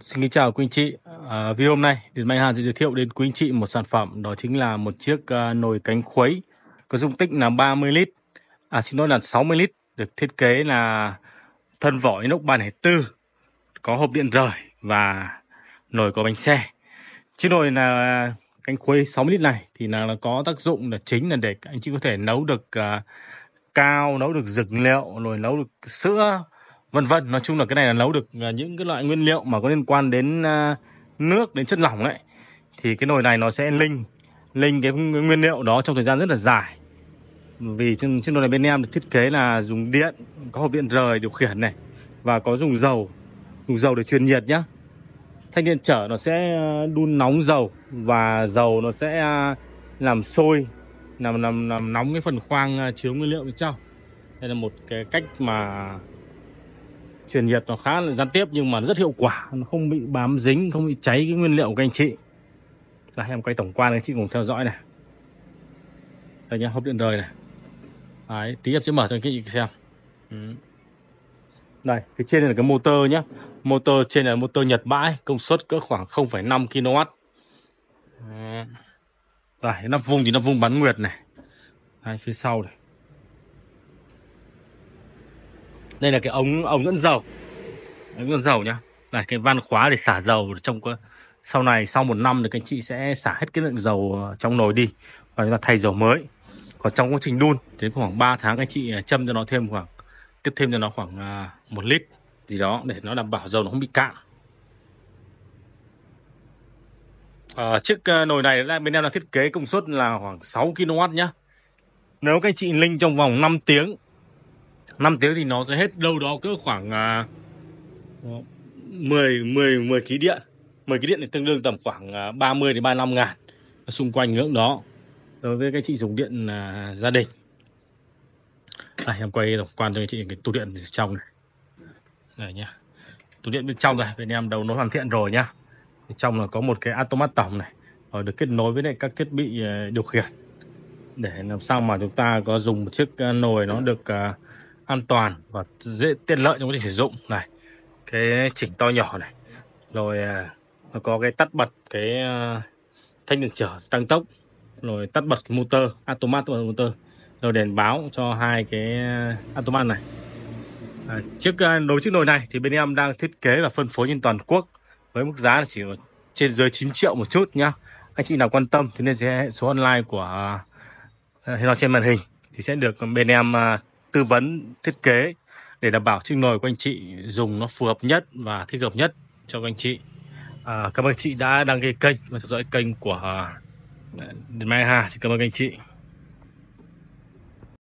Xin kính chào quý anh chị. À, vì hôm nay Điện Mạnh Hàn sẽ giới thiệu đến quý anh chị một sản phẩm đó chính là một chiếc uh, nồi cánh khuấy có dung tích là 30 lít. À xin lỗi là 60 lít được thiết kế là thân vỏ inox 304 có hộp điện rời và nồi có bánh xe. Chiếc nồi là cánh khuấy 60 lít này thì là, nó có tác dụng là chính là để anh chị có thể nấu được uh, cao, nấu được dược liệu, rồi nấu được sữa, vân vân nói chung là cái này là nấu được à, những cái loại nguyên liệu mà có liên quan đến à, nước đến chất lỏng đấy thì cái nồi này nó sẽ linh linh cái nguyên liệu đó trong thời gian rất là dài vì trên, trên nồi này bên em được thiết kế là dùng điện có hộp điện rời điều khiển này và có dùng dầu dùng dầu để truyền nhiệt nhá thanh điện trở nó sẽ à, đun nóng dầu và dầu nó sẽ làm sôi làm làm làm nóng cái phần khoang chứa nguyên liệu bên trong đây là một cái cách mà truyền nhiệt nó khá là gián tiếp nhưng mà rất hiệu quả nó không bị bám dính không bị cháy cái nguyên liệu của các anh chị là em quay tổng quan anh chị cùng theo dõi này đây nhá hộp điện rời này Đấy, tí em sẽ mở cho anh chị xem ừ. đây phía trên này là cái motor nhá motor trên này là motor nhật bãi công suất cỡ khoảng 0,5 kW đây nắp vung thì nắp vung bắn nguyệt này Đấy, phía sau này đây là cái ống ống dẫn dầu ống dẫn dầu nhá Đây cái van khóa để xả dầu trong cái sau này sau một năm thì các anh chị sẽ xả hết cái lượng dầu trong nồi đi và chúng ta thay dầu mới còn trong quá trình đun đến khoảng 3 tháng các anh chị à, châm cho nó thêm khoảng tiếp thêm cho nó khoảng à, một lít gì đó để nó đảm bảo dầu nó không bị cạn ờ, à, chiếc nồi này bên em là thiết kế công suất là khoảng 6 kW nhá nếu các anh chị linh trong vòng 5 tiếng 5 tiếng thì nó sẽ hết đâu đó cỡ khoảng à, 10 10 10 ký điện. 10 ký điện thì tương đương tầm khoảng 30 à, đến 35 ngàn xung quanh ngưỡng đó đối với các chị dùng điện à, gia đình. À, em quay tổng quan cho chị cái tủ điện trong này. Đây nhá. Tủ điện bên trong này bên em đầu nó hoàn thiện rồi nhá. Bên trong là có một cái automat tổng này rồi được kết nối với lại các thiết bị à, điều khiển để làm sao mà chúng ta có dùng một chiếc à, nồi nó được uh, an toàn và dễ tiện lợi trong quá trình sử dụng này cái chỉnh to nhỏ này rồi à, nó có cái tắt bật cái à, thanh đường trở tăng tốc rồi tắt bật cái motor automat bật motor rồi đèn báo cho hai cái à, automat này à, chiếc nồi chiếc nồi này thì bên em đang thiết kế và phân phối trên toàn quốc với mức giá là chỉ trên dưới 9 triệu một chút nhá anh chị nào quan tâm thì nên sẽ số online của hiện uh, trên màn hình thì sẽ được bên em uh, tư vấn thiết kế để đảm bảo chiếc nồi của anh chị dùng nó phù hợp nhất và thích hợp nhất cho các anh chị à, cảm ơn anh chị đã đăng ký kênh và theo dõi kênh của Điện à, Mai Hà xin cảm ơn anh chị